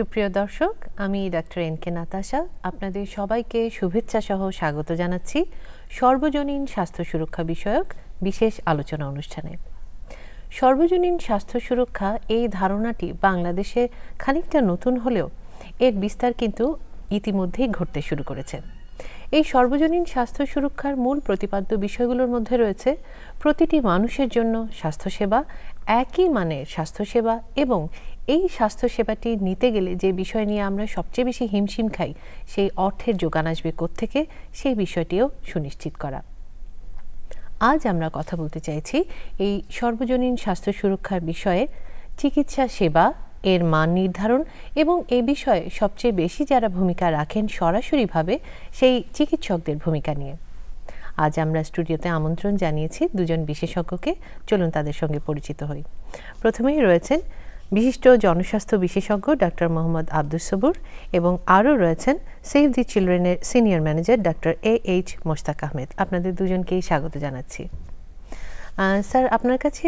সুপ্রিয় দর্শক আমি ডাক্তার এন কে নাতাশা আপনাদের সবাইকে শুভেচ্ছা সহ স্বাগত জানাচ্ছি সর্বজনীন স্বাস্থ্য সুরক্ষা বিষয়ক বিশেষ আলোচনা অনুষ্ঠানে সর্বজনীন স্বাস্থ্য সুরক্ষা এই ধারণাটি বাংলাদেশে খানিকটা নতুন হলেও এর বিস্তার কিন্তু ইতিমধ্যেই ঘটতে শুরু করেছে এই সর্বজনীন স্বাস্থ্য সুরক্ষার মূল প্রতিপাদ্য বিষয়গুলোর মধ্যে রয়েছে প্রতিটি মানুষের জন্য স্বাস্থ্যসেবা একই মানের স্বাস্থ্যসেবা এবং এই স্বাস্থ্যসেবাটি নিতে গেলে যে বিষয় নিয়ে আমরা সবচেয়ে বেশি হিমশিম খাই সেই অর্থের যোগান আসবে থেকে সেই বিষয়টিও সুনিশ্চিত করা আজ আমরা কথা বলতে চাইছি এই সর্বজনীন স্বাস্থ্য সুরক্ষার বিষয়ে চিকিৎসা সেবা এর মান নির্ধারণ এবং এ বিষয়ে সবচেয়ে বেশি যারা ভূমিকা রাখেন সরাসরিভাবে সেই চিকিৎসকদের ভূমিকা নিয়ে আজ আমরা স্টুডিওতে আমন্ত্রণ জানিয়েছি দুজন বিশেষজ্ঞকে চলুন তাদের সঙ্গে পরিচিত হই প্রথমেই রয়েছেন বিশিষ্ট জনস্বাস্থ্য বিশেষজ্ঞ ডাক্তার মোহাম্মদ আব্দুল সবুর এবং আরও রয়েছেন সেভ দি চিলড্রেনের senior manager doctor A H Mostak Ahmed আপনাদের দুজনকেই স্বাগত জানাচ্ছি স্যার আপনার কাছে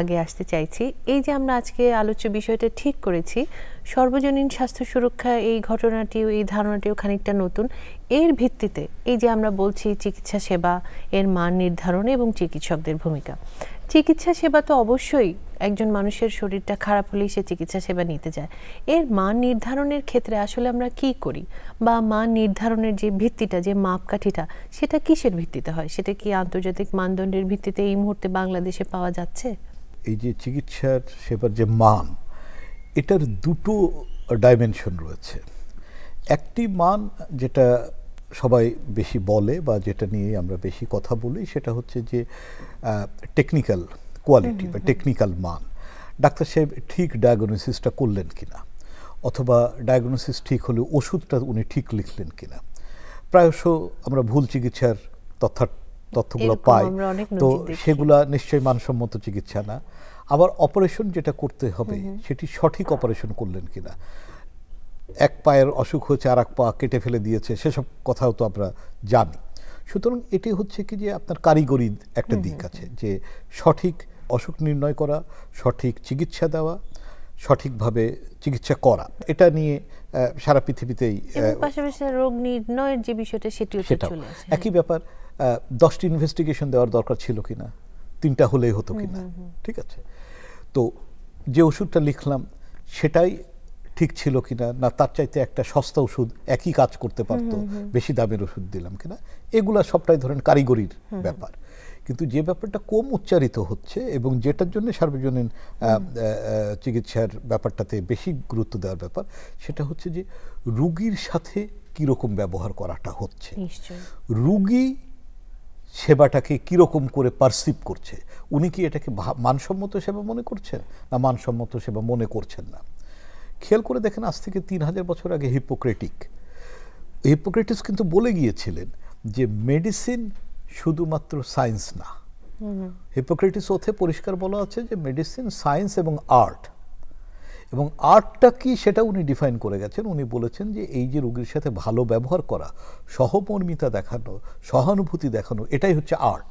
আগে আসতে চাইছি এই যে আমরা আজকে আলোচ্য বিষয়টা ঠিক করেছি সর্বজনীন স্বাস্থ্য সুরক্ষা এই ঘটনাটিও এই ধারণাটিও খানিকটা নতুন এর ভিত্তিতে এই যে আমরা বলছি চিকিৎসা সেবা এর মান নির্ধারণ এবং চিকিৎসকদের ভূমিকা চিকিৎসা সেবা তো অবশ্যই একজন মানুষের শরীরটা খারাপ হলেই সে চিকিৎসা সেবা নিতে যায় এর মান নির্ধারণের ক্ষেত্রে আসলে আমরা কি করি বা মান নির্ধারণের যে ভিত্তিটা যে মাপকাঠিটা সেটা কিসের ভিত্তিতে হয় সেটা কি আন্তর্জাতিক মানদণ্ডের ভিত্তিতে এই মুহূর্তে বাংলাদেশে পাওয়া যাচ্ছে এই যে চিকিৎসার সেবার যে মান এটার দুটো ডাইমেনশন রয়েছে একটি মান যেটা সবাই বেশি বলে বা যেটা নিয়ে আমরা বেশি কথা বলি সেটা হচ্ছে যে টেকনিক্যাল কোয়ালিটি বা টেকনিক্যাল মান ডাক্তার সাহেব ঠিক ডায়াগনোসিসটা করলেন কিনা অথবা ডায়াগনোসিস ঠিক হলে ওষুধটা উনি ঠিক লিখলেন কিনা প্রায়শ আমরা ভুল চিকিৎসার তথ্য তথ্যগুলো পাই তো সেগুলা নিশ্চয়ই মানসম্মত চিকিৎসা না আবার অপারেশন যেটা করতে হবে সেটি সঠিক অপারেশন করলেন কিনা এক পায়ের অসুখ হয়েছে আর এক পা কেটে ফেলে দিয়েছে সেসব কথাও তো আমরা জানি সুতরাং এটি হচ্ছে কি যে আপনার কারিগরি একটা দিক আছে যে সঠিক অসুখ নির্ণয় করা সঠিক চিকিৎসা দেওয়া সঠিকভাবে চিকিৎসা করা এটা নিয়ে সারা পৃথিবীতেই পাশাপাশি রোগ নির্ণয়ের যে বিষয়টা সেটিও সেটা একই ব্যাপার দশটি ইনভেস্টিগেশন দেওয়ার দরকার ছিল কি না তিনটা হলেই হতো কি না ঠিক আছে তো যে ওষুধটা লিখলাম সেটাই ঠিক ছিল কিনা না তার চাইতে একটা সস্তা ওষুধ একই কাজ করতে পারতো বেশি দামের ওষুধ দিলাম কিনা এগুলা সবটাই ধরেন কারিগরির ব্যাপার কিন্তু যে ব্যাপারটা কম উচ্চারিত হচ্ছে এবং যেটার জন্য সার্বজনীন চিকিৎসার ব্যাপারটাতে বেশি গুরুত্ব দেওয়ার ব্যাপার সেটা হচ্ছে যে রুগীর সাথে কীরকম ব্যবহার করাটা হচ্ছে রুগী সেবাটাকে কীরকম করে পারসিভ করছে উনি কি এটাকে মানসম্মত সেবা মনে করছেন না মানসম্মত সেবা মনে করছেন না খেয়াল করে দেখেন আজ থেকে তিন হাজার বছর আগে হিপোক্রেটিক হিপোক্রেটিস কিন্তু বলে গিয়েছিলেন যে মেডিসিন শুধুমাত্র সায়েন্স না হিপোক্রেটিস ওথে পরিষ্কার বলা আছে যে মেডিসিন সায়েন্স এবং আর্ট এবং আর্টটা কি সেটা উনি ডিফাইন করে গেছেন উনি বলেছেন যে এই যে রুগীর সাথে ভালো ব্যবহার করা সহমর্মিতা দেখানো সহানুভূতি দেখানো এটাই হচ্ছে আর্ট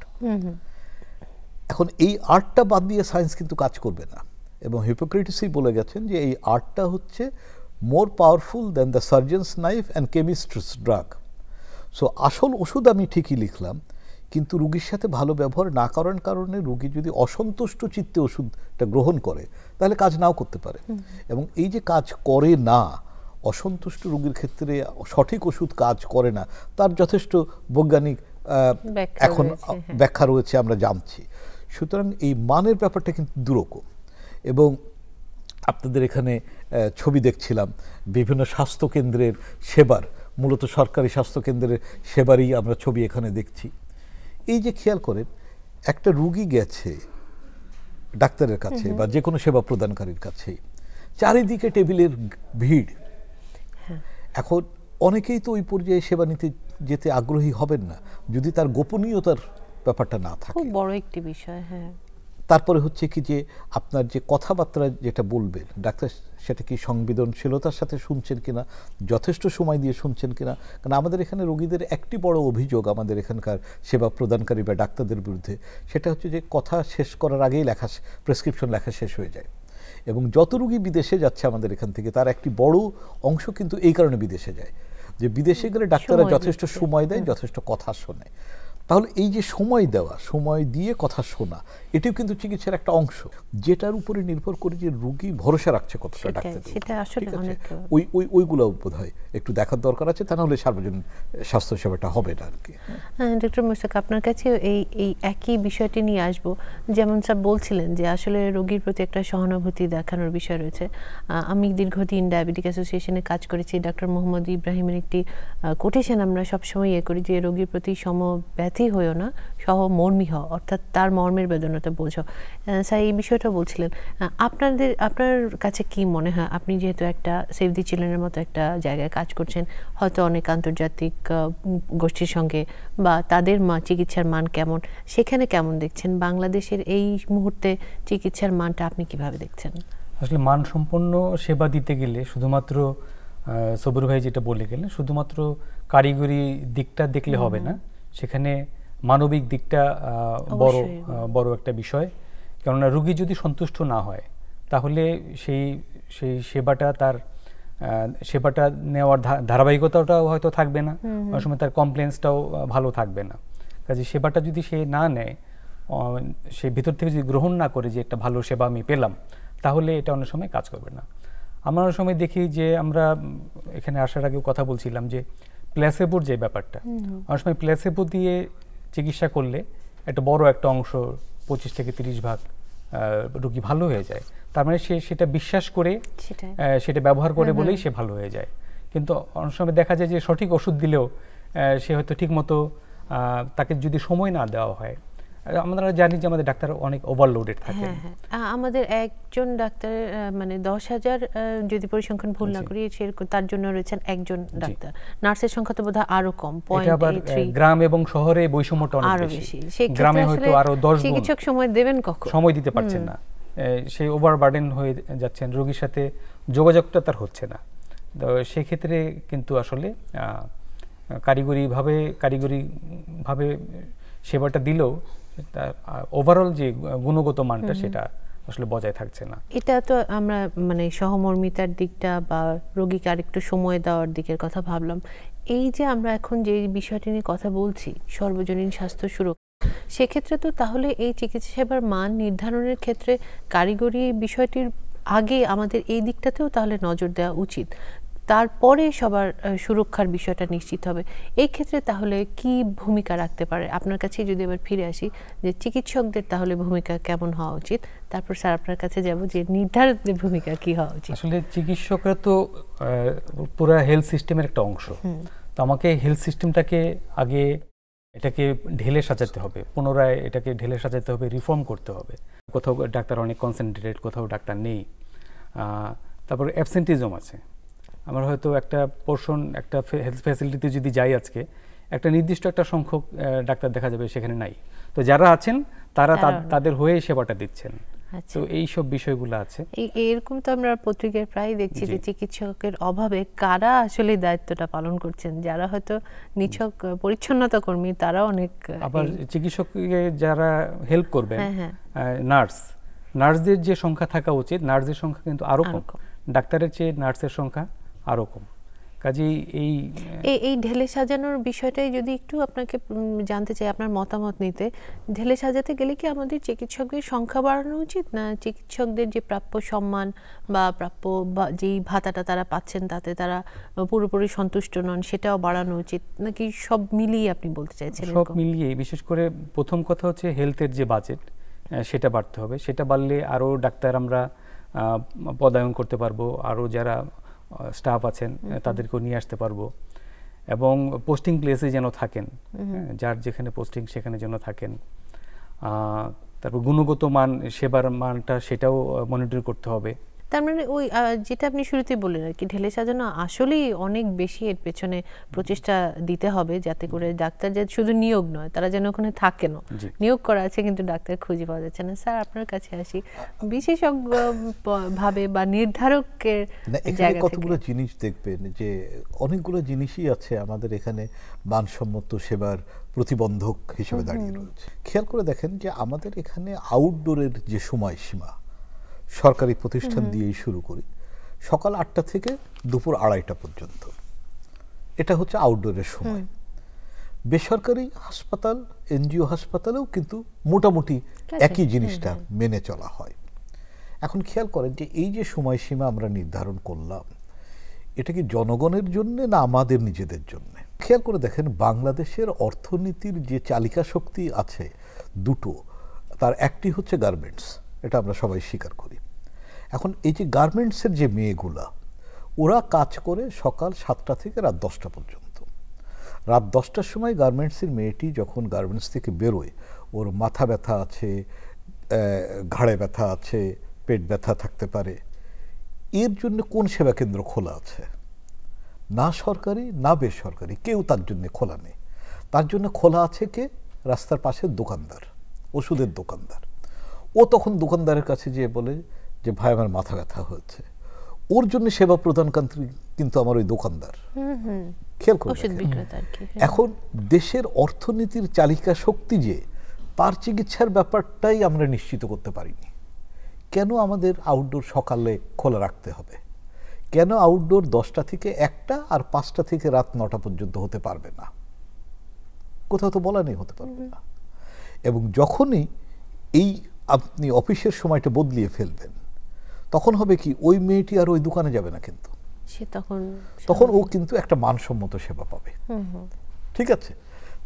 এখন এই আর্টটা বাদ দিয়ে সায়েন্স কিন্তু কাজ করবে না এবং হিপোক্রেটিসই বলে গেছেন যে এই আর্টটা হচ্ছে more powerful than the surgeon's knife and chemist's drug so আসল ওষুধ আমি ঠিকই লিখলাম কিন্তু রুগীর সাথে ভালো ব্যবহার না করার কারণে রুগী যদি অসন্তুষ্ট চিত্তে ওষুধটা গ্রহণ করে তাহলে কাজ নাও করতে পারে এবং এই যে কাজ করে না অসন্তুষ্ট রুগীর ক্ষেত্রে সঠিক ওষুধ কাজ করে না তার যথেষ্ট বৈজ্ঞানিক এখন হ্যাঁ। ব্যাখ্যা রয়েছে আমরা জানছি সুতরাং এই মানের ব্যাপারটা কিন্তু দুরকম এবং আপনাদের এখানে ছবি দেখছিলাম বিভিন্ন স্বাস্থ্যকেন্দ্রের সেবার মূলত সরকারি স্বাস্থ্যকেন্দ্রের সেবারই আমরা ছবি এখানে দেখছি এই যে খেয়াল করেন একটা রুগী গেছে ডাক্তারের কাছে বা যে কোনো সেবা প্রদানকারীর কাছে চারিদিকে টেবিলের ভিড় হ্যাঁ। এখন অনেকেই তো ওই পর্যায়ে সেবা নিতে যেতে আগ্রহী হবেন না যদি তার গোপনীয়তার ব্যাপারটা না থাকে খুব বড় একটি বিষয় হ্যাঁ তারপরে হচ্ছে কি যে আপনার যে কথাবার্তা যেটা বলবেন ডাক্তার সেটা কি সংবেদনশীলতার সাথে শুনছেন কিনা যথেষ্ট সময় দিয়ে শুনছেন কিনা কারণ আমাদের এখানে রোগীদের একটি বড় অভিযোগ আমাদের এখানকার সেবা প্রদানকারী বা ডাক্তারদের বিরুদ্ধে সেটা হচ্ছে যে কথা শেষ করার আগেই লেখা প্রেসক্রিপশন লেখা শেষ হয়ে যায় এবং যত রুগী বিদেশে যাচ্ছে আমাদের এখান থেকে তার একটি বড় অংশ কিন্তু এই কারণে বিদেশে যায় যে বিদেশে গেলে ডাক্তাররা যথেষ্ট সময় দেয় যথেষ্ট কথা শোনে তাহলে এই যে সময় দেওয়া সময় দিয়ে কথা শোনা এটিও কিন্তু চিকিৎসার একটা অংশ যেটার উপরে নির্ভর করে যে রুগী ভরসা রাখছে কতটা ডাক্তার ওই ওই ওইগুলো বোধ হয় একটু দেখার দরকার আছে তা নাহলে সার্বজনীন স্বাস্থ্যসেবাটা হবে না আর কি হ্যাঁ, ডক্টর মোশাক আপনার কাছে এই এই একই বিষয়টি নিয়ে আসবো যেমন স্যার বলছিলেন যে আসলে রোগীর প্রতি একটা সহানুভূতি দেখানোর বিষয় রয়েছে আমি দীর্ঘদিন ডায়াবেটিক অ্যাসোসিয়েশনে কাজ করেছি ডক্টর মোহাম্মদ ইব্রাহিমের একটি কোটেশন আমরা সবসময় ইয়ে করি যে রোগীর প্রতি সম স্বার্থী হইও না সহ মর্মী হও অর্থাৎ তার মর্মের বেদনাটা বোঝো স্যার এই বিষয়টা বলছিলেন আপনাদের আপনার কাছে কি মনে হয় আপনি যেহেতু একটা সেভ দি চিলড্রেনের মতো একটা জায়গায় কাজ করছেন হয়তো অনেক আন্তর্জাতিক গোষ্ঠীর সঙ্গে বা তাদের মা চিকিৎসার মান কেমন সেখানে কেমন দেখছেন বাংলাদেশের এই মুহূর্তে চিকিৎসার মানটা আপনি কিভাবে দেখছেন আসলে মানসম্পন্ন সেবা দিতে গেলে শুধুমাত্র সবুর ভাই যেটা বলে গেলেন শুধুমাত্র কারিগরি দিকটা দেখলে হবে না সেখানে মানবিক দিকটা বড় বড় একটা বিষয় কেননা রুগী যদি সন্তুষ্ট না হয় তাহলে সেই সেই সেবাটা তার সেবাটা নেওয়ার ধারাবাহিকতাটাও হয়তো থাকবে না অনেক সময় তার কমপ্লেন্সটাও ভালো থাকবে না কাজে সেবাটা যদি সে না নেয় সে ভিতর থেকে যদি গ্রহণ না করে যে একটা ভালো সেবা আমি পেলাম তাহলে এটা অনেক সময় কাজ করবে না আমরা অনেক সময় দেখি যে আমরা এখানে আসার আগেও কথা বলছিলাম যে প্লেসেবোর যে ব্যাপারটা অনেক সময় প্লেসেবো দিয়ে চিকিৎসা করলে একটা বড় একটা অংশ পঁচিশ থেকে তিরিশ ভাগ রুগী ভালো হয়ে যায় তার মানে সে সেটা বিশ্বাস করে সেটা ব্যবহার করে বলেই সে ভালো হয়ে যায় কিন্তু অনেক সময় দেখা যায় যে সঠিক ওষুধ দিলেও সে হয়তো ঠিকমতো তাকে যদি সময় না দেওয়া হয় আমরা জানি যে আমাদের ডাক্তার অনেক ওভারলোডেড থাকে হ্যাঁ, হ্যাঁ। আমাদের একজন ডাক্তার মানে দশ হাজার যদি পরিসংখ্যান ভুল না করি তার জন্য রয়েছেন একজন ডাক্তার নার্সের সংখ্যা তো বোধহয় আরো কম গ্রাম এবং শহরে বৈষম্যটা অনেক বেশি গ্রামে হয়তো আরো দশ চিকিৎসক সময় দেবেন কখন সময় দিতে পারছেন না সেই ওভারবার্ডেন হয়ে যাচ্ছেন রোগীর সাথে যোগাযোগটা তার হচ্ছে না তো সেক্ষেত্রে কিন্তু আসলে কারিগরিভাবে কারিগরিভাবে সেবাটা দিলেও তার ওভারঅল যে গুণগত মানটা সেটা আসলে বজায় থাকছে না এটা তো আমরা মানে সহমর্মিতার দিকটা বা রোগীকে আরেকটু সময় দেওয়ার দিকের কথা ভাবলাম এই যে আমরা এখন যে বিষয়টি নিয়ে কথা বলছি সর্বজনীন স্বাস্থ্য সুরক্ষা সেক্ষেত্রে তো তাহলে এই চিকিৎসা সেবার মান নির্ধারণের ক্ষেত্রে কারিগরি বিষয়টির আগে আমাদের এই দিকটাতেও তাহলে নজর দেওয়া উচিত তারপরে সবার সুরক্ষার বিষয়টা নিশ্চিত হবে এই ক্ষেত্রে তাহলে কি ভূমিকা রাখতে পারে আপনার কাছে যদি এবার ফিরে আসি যে চিকিৎসকদের তাহলে ভূমিকা কেমন হওয়া উচিত তারপর স্যার আপনার কাছে যাব যে নির্ধারকদের ভূমিকা কি হওয়া উচিত আসলে চিকিৎসকরা তো পুরো হেলথ সিস্টেমের একটা অংশ তো আমাকে হেলথ সিস্টেমটাকে আগে এটাকে ঢেলে সাজাতে হবে পুনরায় এটাকে ঢেলে সাজাতে হবে রিফর্ম করতে হবে কোথাও ডাক্তার অনেক কনসেন্ট্রেটেড কোথাও ডাক্তার নেই তারপর অ্যাবসেন্টিজম আছে আমার হয়তো একটা পোর্শন একটা হেলথ ফ্যাসিলিটিতে যদি যাই আজকে একটা নির্দিষ্ট একটা সংখ্যক ডাক্তার দেখা যাবে সেখানে নাই তো যারা আছেন তারা তাদের হয়ে সেবাটা দিচ্ছেন আচ্ছা। তো এই সব বিষয়গুলো আছে এরকম তো আমরা পত্রিকায় প্রায় দেখছি যে চিকিৎসকের অভাবে কারা আসলে দায়িত্বটা পালন করছেন যারা হয়তো নিছক পরিচ্ছন্নতা কর্মী তারা অনেক আবার চিকিৎসককে যারা হেল্প করবেন নার্স হ্যাঁ, হ্যাঁ। নার্সদের যে সংখ্যা থাকা উচিত নার্সদের সংখ্যা কিন্তু আরো কম ডাক্তারের চেয়ে নার্সের সংখ্যা আরও কম কাজেই এই এই ঢেলে সাজানোর বিষয়টাই যদি একটু আপনাকে জানতে চাই আপনার মতামত নিতে ঢেলে সাজাতে গেলে কি আমাদের চিকিৎসকদের সংখ্যা বাড়ানো উচিত না চিকিৎসকদের যে প্রাপ্য সম্মান বা প্রাপ্য বা যেই ভাতাটা তারা পাচ্ছেন তাতে তারা পুরোপুরি সন্তুষ্ট নন সেটাও বাড়ানো উচিত নাকি সব মিলিয়ে আপনি বলতে চাইছেন সব মিলিয়ে বিশেষ করে প্রথম কথা হচ্ছে হেলথের যে বাজেট সেটা বাড়তে হবে সেটা বাড়লে আরও ডাক্তার আমরা পদায়ন করতে পারবো আরও যারা স্টাফ আছেন তাদেরকেও নিয়ে আসতে পারবো এবং পোস্টিং প্লেসে যেন থাকেন হ্যাঁ, যার যেখানে পোস্টিং সেখানে যেন থাকেন তারপর গুণগত মান সেবার মানটা সেটাও মনিটর করতে হবে তার মানে ওই যেটা আপনি শুরুতে বললেন আর কি ঢেলে সাজানো আসলেই অনেক বেশি এর পেছনে প্রচেষ্টা দিতে হবে যাতে করে ডাক্তার যে শুধু নিয়োগ নয় তারা যেন ওখানে থাকেন নিয়োগ করা আছে কিন্তু ডাক্তার খুঁজে পাওয়া যাচ্ছে না স্যার আপনার কাছে আসি বিশেষজ্ঞ ভাবে বা নির্ধারকের জায়গা কতগুলো জিনিস দেখবেন যে অনেকগুলো জিনিসই আছে আমাদের এখানে মানসম্মত সেবার প্রতিবন্ধক হিসেবে দাঁড়িয়ে রয়েছে খেয়াল করে দেখেন যে আমাদের এখানে আউটডোরের যে সময়সীমা সরকারি প্রতিষ্ঠান দিয়েই শুরু করি সকাল আটটা থেকে দুপুর আড়াইটা পর্যন্ত এটা হচ্ছে আউটডোরের সময় বেসরকারি হাসপাতাল এনজিও হাসপাতালেও কিন্তু মোটামুটি একই জিনিসটা মেনে চলা হয় এখন খেয়াল করেন যে এই যে সময়সীমা আমরা নির্ধারণ করলাম এটা কি জনগণের জন্য না আমাদের নিজেদের জন্য খেয়াল করে দেখেন বাংলাদেশের অর্থনীতির যে চালিকা শক্তি আছে দুটো তার একটি হচ্ছে গার্মেন্টস এটা আমরা সবাই স্বীকার করি এখন এই যে গার্মেন্টসের যে মেয়েগুলা ওরা কাজ করে সকাল সাতটা থেকে রাত দশটা পর্যন্ত রাত দশটার সময় গার্মেন্টসের মেয়েটি যখন গার্মেন্টস থেকে বেরোয় ওর মাথা ব্যথা আছে ঘাড়ে ব্যথা আছে পেট ব্যথা থাকতে পারে এর জন্য কোন সেবা কেন্দ্র খোলা আছে না সরকারি না বেসরকারি কেউ তার জন্য খোলা নেই তার জন্য খোলা আছে কে রাস্তার পাশের দোকানদার ওষুধের দোকানদার ও তখন দোকানদারের কাছে যেয়ে বলে যে ভাই আমার মাথা ব্যথা হয়েছে ওর জন্য সেবা প্রদানকান্ত্রী কিন্তু আমার ওই দোকানদার খেয়াল করে এখন দেশের অর্থনীতির চালিকা শক্তি যে তার চিকিৎসার ব্যাপারটাই আমরা নিশ্চিত করতে পারিনি কেন আমাদের আউটডোর সকালে খোলা রাখতে হবে কেন আউটডোর দশটা থেকে একটা আর পাঁচটা থেকে রাত নটা পর্যন্ত হতে পারবে না কোথাও তো বলা নেই হতে পারবে না এবং যখনই এই আপনি অফিসের সময়টা বদলিয়ে ফেলবেন তখন হবে কি ওই মেয়েটি আর ওই দোকানে যাবে না কিন্তু সে তখন তখন ও কিন্তু একটা মানসম্মত সেবা পাবে ঠিক আছে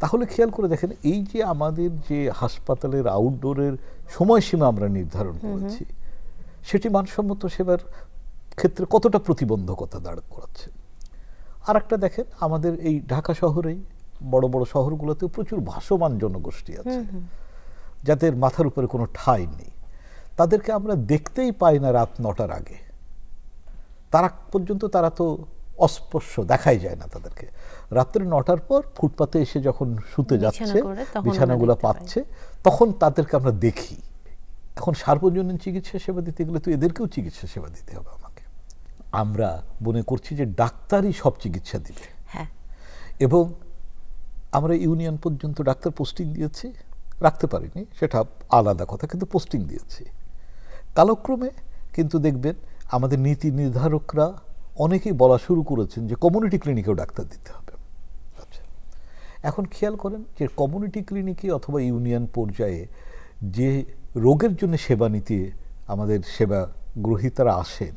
তাহলে খেয়াল করে দেখেন এই যে আমাদের যে হাসপাতালের আউটডোরের সময়সীমা আমরা নির্ধারণ করেছি সেটি মানসম্মত সেবার ক্ষেত্রে কতটা প্রতিবন্ধকতা দাঁড় করাচ্ছে আর একটা দেখেন আমাদের এই ঢাকা শহরেই বড় বড় শহরগুলোতে প্রচুর ভাসমান জনগোষ্ঠী আছে যাদের মাথার উপরে কোনো ঠাঁই নেই তাদেরকে আমরা দেখতেই পাই না রাত নটার আগে তারা পর্যন্ত তারা তো অস্পর্শ দেখাই যায় না তাদেরকে রাত্রে নটার পর ফুটপাতে এসে যখন শুতে যাচ্ছে বিছানাগুলো পাচ্ছে তখন তাদেরকে আমরা দেখি এখন সার্বজনীন চিকিৎসা সেবা দিতে গেলে তো এদেরকেও চিকিৎসা সেবা দিতে হবে আমাকে আমরা মনে করছি যে ডাক্তারই সব চিকিৎসা দিবে হ্যাঁ। এবং আমরা ইউনিয়ন পর্যন্ত ডাক্তার পোস্টিং দিয়েছি রাখতে পারিনি সেটা আলাদা কথা কিন্তু পোস্টিং দিয়েছি কালক্রমে কিন্তু দেখবেন আমাদের নীতি নির্ধারকরা অনেকেই বলা শুরু করেছেন যে কমিউনিটি ক্লিনিকেও ডাক্তার দিতে হবে আচ্ছা এখন খেয়াল করেন যে কমিউনিটি ক্লিনিকে অথবা ইউনিয়ন পর্যায়ে যে রোগের জন্য সেবা নিতে আমাদের সেবা গ্রহীতারা আসেন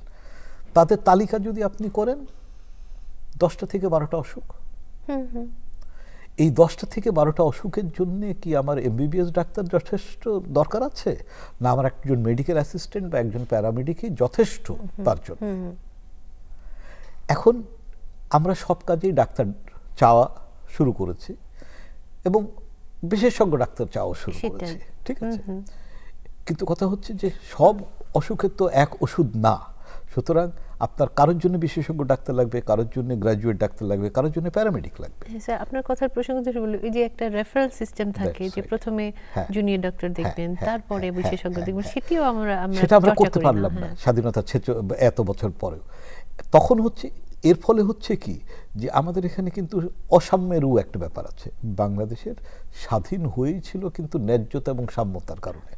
তাদের তালিকা যদি আপনি করেন দশটা থেকে বারোটা অসুখ হুম হুম এই দশটা থেকে বারোটা অসুখের জন্য কি আমার এমবিবিএস ডাক্তার যথেষ্ট দরকার আছে না আমার একজন মেডিকেল অ্যাসিস্ট্যান্ট বা একজন প্যারামেডিকই যথেষ্ট তার জন্য এখন আমরা সব কাজেই ডাক্তার চাওয়া শুরু করেছি এবং বিশেষজ্ঞ ডাক্তার চাওয়া শুরু করেছি ঠিক আছে কিন্তু কথা হচ্ছে যে সব অসুখের তো এক ওষুধ না সুতরাং আপনার কারোর জন্য বিশেষজ্ঞ ডাক্তার লাগবে কারোর জন্য গ্রাজুয়েট ডাক্তার লাগবে কারোর জন্য প্যারামেডিক লাগবে হ্যাঁ স্যার আপনার কথার প্রসঙ্গ ধরে বলি এই যে একটা রেফারেল সিস্টেম থাকে যে প্রথমে জুনিয়র হ্যাঁ। ডাক্তার হ্যাঁ, দেখবেন তারপরে বিশেষজ্ঞ দেখবেন সেটিও আমরা আমরা সেটা আমরা করতে পারলাম না স্বাধীনতা এত বছর পরেও তখন হচ্ছে এর ফলে হচ্ছে কি যে আমাদের এখানে কিন্তু অসাম্যেরও একটা ব্যাপার আছে বাংলাদেশের স্বাধীন হয়েছিল কিন্তু ন্যায্যতা এবং সাম্যতার কারণে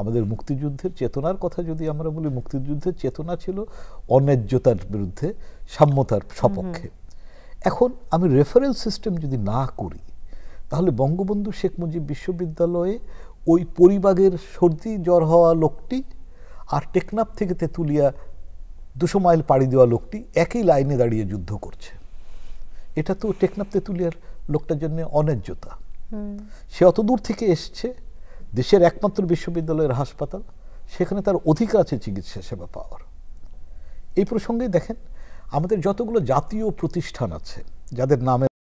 আমাদের মুক্তিযুদ্ধের চেতনার কথা যদি আমরা বলি মুক্তিযুদ্ধের চেতনা ছিল অন্যায্যতার বিরুদ্ধে সাম্যতার সপক্ষে এখন আমি রেফারেল সিস্টেম যদি না করি তাহলে বঙ্গবন্ধু শেখ মুজিব বিশ্ববিদ্যালয়ে ওই পরিবাগের সর্দি জ্বর হওয়া লোকটি আর টেকনাপ থেকে তেঁতুলিয়া দুশো মাইল পাড়ি দেওয়া লোকটি একই লাইনে দাঁড়িয়ে যুদ্ধ করছে এটা তো টেকনাপ তেঁতুলিয়ার লোকটার জন্য অন্যায্যতা সে অত দূর থেকে এসছে দেশের একমাত্র বিশ্ববিদ্যালয়ের হাসপাতাল সেখানে তার অধিকার আছে চিকিৎসা সেবা পাওয়ার এই প্রসঙ্গে দেখেন আমাদের যতগুলো জাতীয় প্রতিষ্ঠান আছে যাদের নামে